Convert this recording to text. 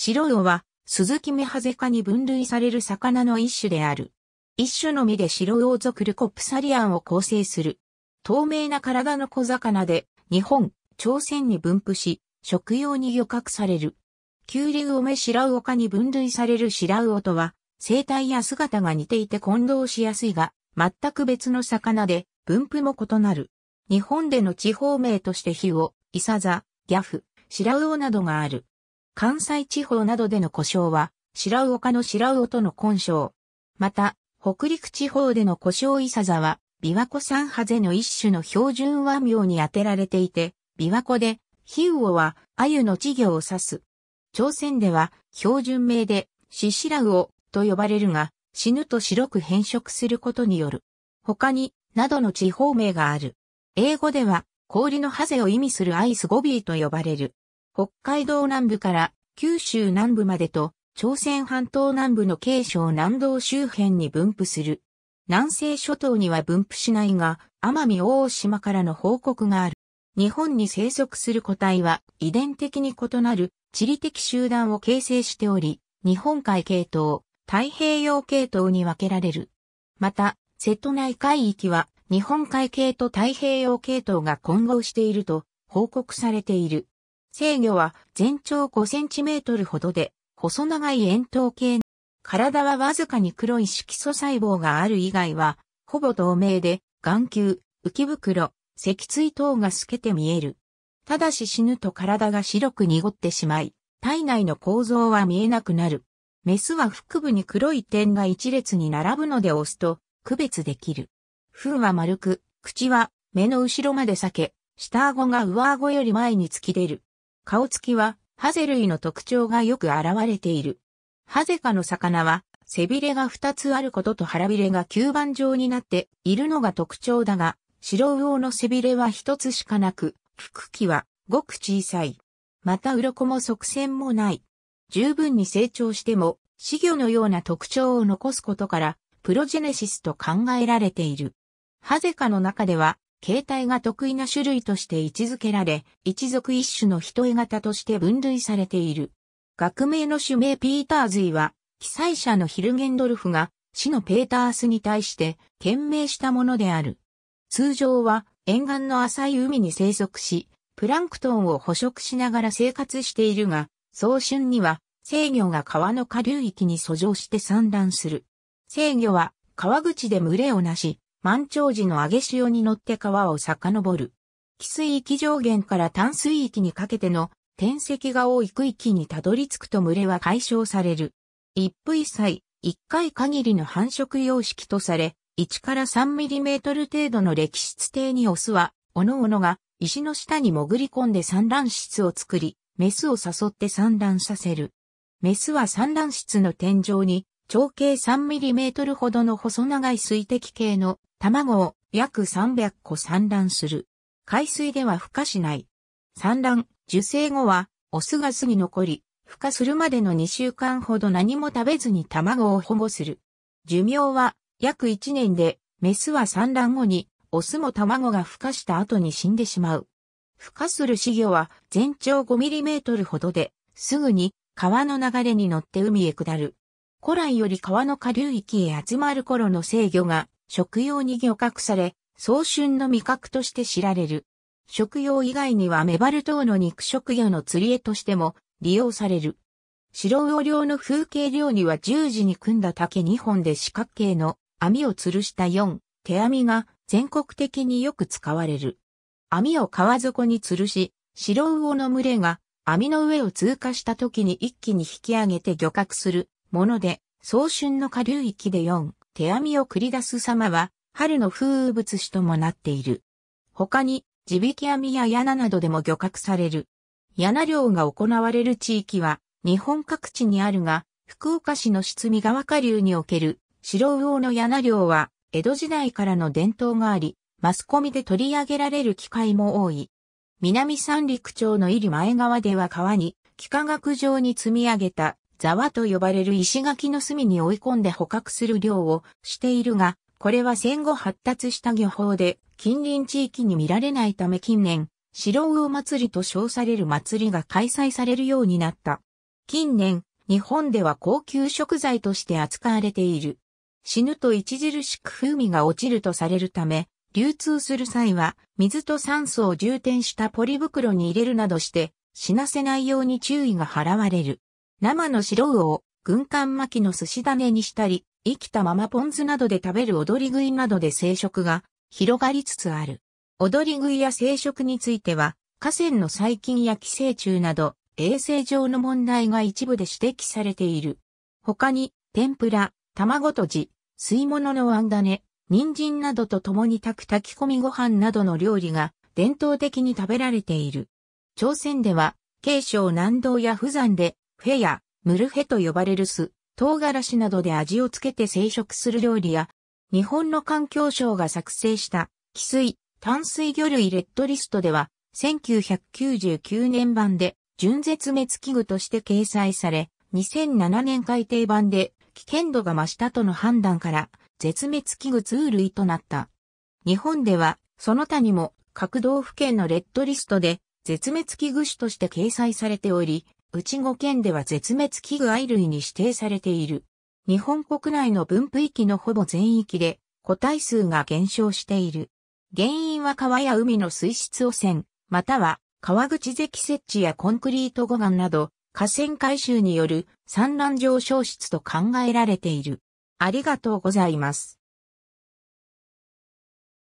白魚は、スズキメハゼ科に分類される魚の一種である。一種のみで白魚属ルコプサリアンを構成する。透明な体の小魚で、日本、朝鮮に分布し、食用に漁獲される。キュウリウオメシラウオ科に分類されるシラウオとは、生態や姿が似ていて混同しやすいが、全く別の魚で、分布も異なる。日本での地方名としてヒオ、イサザ、ギャフ、シラウオなどがある。関西地方などでの故障は、白魚科の白魚との混性。また、北陸地方での故障イサザは、琵琶湖三ハゼの一種の標準和名に当てられていて、琵琶湖で、ヒウオは、アユの稚魚を指す。朝鮮では、標準名で、シシラウオと呼ばれるが、死ぬと白く変色することによる。他に、などの地方名がある。英語では、氷のハゼを意味するアイスゴビーと呼ばれる。北海道南部から九州南部までと、朝鮮半島南部の慶省南道周辺に分布する。南西諸島には分布しないが、奄美大島からの報告がある。日本に生息する個体は遺伝的に異なる地理的集団を形成しており、日本海系統、太平洋系統に分けられる。また、瀬戸内海域は日本海系と太平洋系統が混合していると報告されている。制御は全長5センチメートルほどで、細長い円筒形。体はわずかに黒い色素細胞がある以外は、ほぼ透明で、眼球、浮袋、脊椎等が透けて見える。ただし死ぬと体が白く濁ってしまい、体内の構造は見えなくなる。メスは腹部に黒い点が一列に並ぶので押すと、区別できる。糞は丸く、口は目の後ろまで裂け、下顎が上顎より前に突き出る。顔つきは、ハゼ類の特徴がよく現れている。ハゼ科の魚は、背びれが2つあることと腹びれが吸盤状になっているのが特徴だが、白魚の背びれは1つしかなく、腹器はごく小さい。また鱗も側線もない。十分に成長しても、死魚のような特徴を残すことから、プロジェネシスと考えられている。ハゼ科の中では、形態が得意な種類として位置づけられ、一族一種の人絵型として分類されている。学名の種名ピーターズイは、被災者のヒルゲンドルフが死のペータースに対して懸命したものである。通常は沿岸の浅い海に生息し、プランクトンを捕食しながら生活しているが、早春には制魚が川の下流域に遡上して産卵する。制魚は川口で群れをなし、満潮時の上げ潮に乗って川を遡る。汽水域上限から淡水域にかけての天石が多い区域にたどり着くと群れは解消される。一夫一妻、一回限りの繁殖様式とされ、1から3ミリメートル程度の歴質底にオスは、おのおのが石の下に潜り込んで産卵室を作り、メスを誘って産卵させる。メスは産卵室の天井に長径 3mm ほどの細長い水滴系の卵を約300個産卵する。海水では孵化しない。産卵、受精後は、オスが巣に残り、孵化するまでの2週間ほど何も食べずに卵を保護する。寿命は約1年で、メスは産卵後に、オスも卵が孵化した後に死んでしまう。孵化する稚魚は全長 5mm ほどで、すぐに川の流れに乗って海へ下る。古来より川の下流域へ集まる頃の制御が食用に漁獲され、早春の味覚として知られる。食用以外にはメバル等の肉食魚の釣り絵としても利用される。白魚漁の風景漁には十字に組んだ竹2本で四角形の網を吊るした4、手網が全国的によく使われる。網を川底に吊るし、白魚の群れが網の上を通過した時に一気に引き上げて漁獲するもので、早春の下流域で4、手編みを繰り出す様は、春の風物詩ともなっている。他に、地引き網や柳などでも漁獲される。柳漁が行われる地域は、日本各地にあるが、福岡市の七見川下流における、白魚の柳漁は、江戸時代からの伝統があり、マスコミで取り上げられる機会も多い。南三陸町の入り前川では川に、幾何学上に積み上げたザワと呼ばれる石垣の隅に追い込んで捕獲する漁をしているが、これは戦後発達した漁法で、近隣地域に見られないため近年、白魚祭りと称される祭りが開催されるようになった。近年、日本では高級食材として扱われている。死ぬと著しく風味が落ちるとされるため、流通する際は、水と酸素を充填したポリ袋に入れるなどして、死なせないように注意が払われる。生の白魚を軍艦巻きの寿司種にしたり、生きたままポン酢などで食べる踊り食いなどで生殖が広がりつつある。踊り食いや生殖については、河川の細菌や寄生虫など、衛生上の問題が一部で指摘されている。他に、天ぷら、卵とじ、吸い物のあんだね、人参などと共に炊く炊き込みご飯などの料理が伝統的に食べられている。朝鮮では、慶尚南道や釜山でフェやムルフェと呼ばれる酢、唐辛子などで味をつけて生食する料理や、日本の環境省が作成した汽水、淡水魚類レッドリストでは、1999年版で純絶滅危惧として掲載され、2007年改定版で危険度が増したとの判断から絶滅危惧通類となった。日本ではその他にも各道府県のレッドリストで絶滅危惧種として掲載されており、うち5県では絶滅危惧愛類に指定されている。日本国内の分布域のほぼ全域で個体数が減少している。原因は川や海の水質汚染、または川口関設置やコンクリート護岸など河川改修による産卵上昇室と考えられている。ありがとうございます。